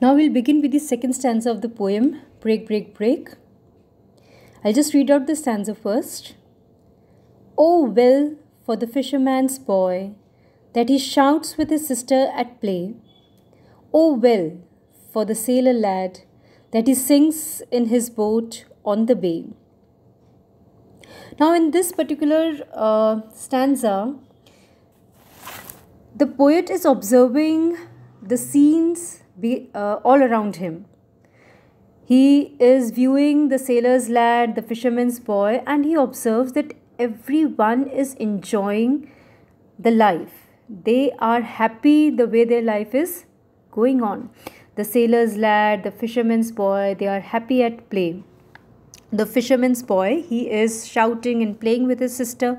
Now we'll begin with the second stanza of the poem, Break, Break, Break. I'll just read out the stanza first. Oh, well, for the fisherman's boy, that he shouts with his sister at play. Oh, well, for the sailor lad, that he sings in his boat on the bay. Now, in this particular uh, stanza, the poet is observing the scenes be, uh, all around him. He is viewing the sailor's lad, the fisherman's boy, and he observes that everyone is enjoying the life. They are happy the way their life is going on. The sailor's lad, the fisherman's boy, they are happy at play. The fisherman's boy, he is shouting and playing with his sister.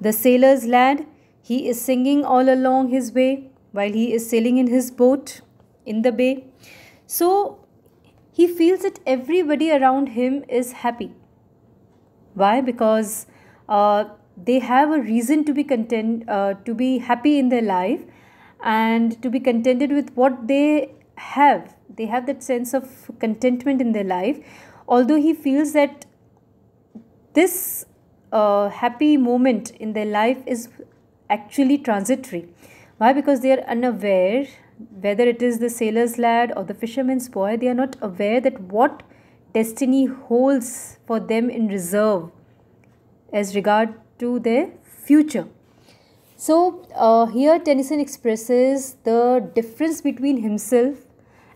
The sailor's lad, he is singing all along his way while he is sailing in his boat in the bay. So he feels that everybody around him is happy. Why? Because uh, they have a reason to be content, uh, to be happy in their life, and to be contented with what they have. They have that sense of contentment in their life. Although he feels that this uh, happy moment in their life is actually transitory. Why? Because they are unaware whether it is the sailor's lad or the fisherman's boy, they are not aware that what destiny holds for them in reserve as regard to their future. So, uh, here Tennyson expresses the difference between himself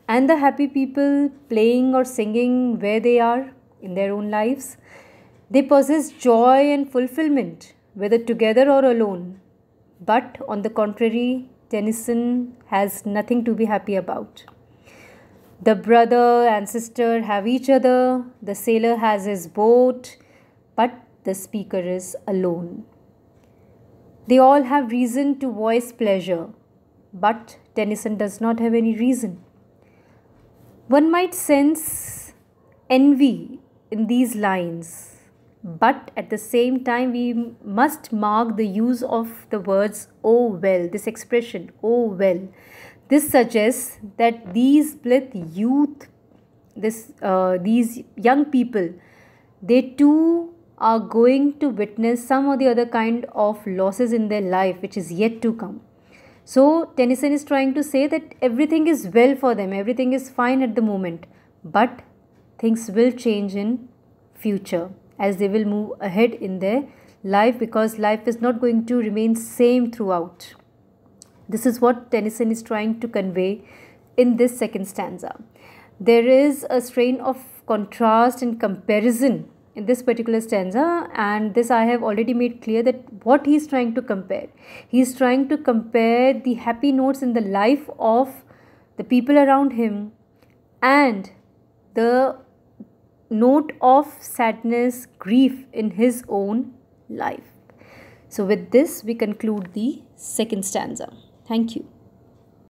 and the happy people playing or singing where they are in their own lives. They possess joy and fulfillment, whether together or alone. But on the contrary, Tennyson has nothing to be happy about. The brother and sister have each other, the sailor has his boat, but the speaker is alone. They all have reason to voice pleasure, but Tennyson does not have any reason. One might sense envy in these lines but at the same time we must mark the use of the words oh well this expression oh well this suggests that these blith youth this uh, these young people they too are going to witness some or the other kind of losses in their life which is yet to come so tennyson is trying to say that everything is well for them everything is fine at the moment but things will change in future as they will move ahead in their life because life is not going to remain same throughout this is what tennyson is trying to convey in this second stanza there is a strain of contrast and comparison in this particular stanza and this i have already made clear that what he is trying to compare he is trying to compare the happy notes in the life of the people around him and the note of sadness, grief in his own life. So, with this, we conclude the second stanza. Thank you.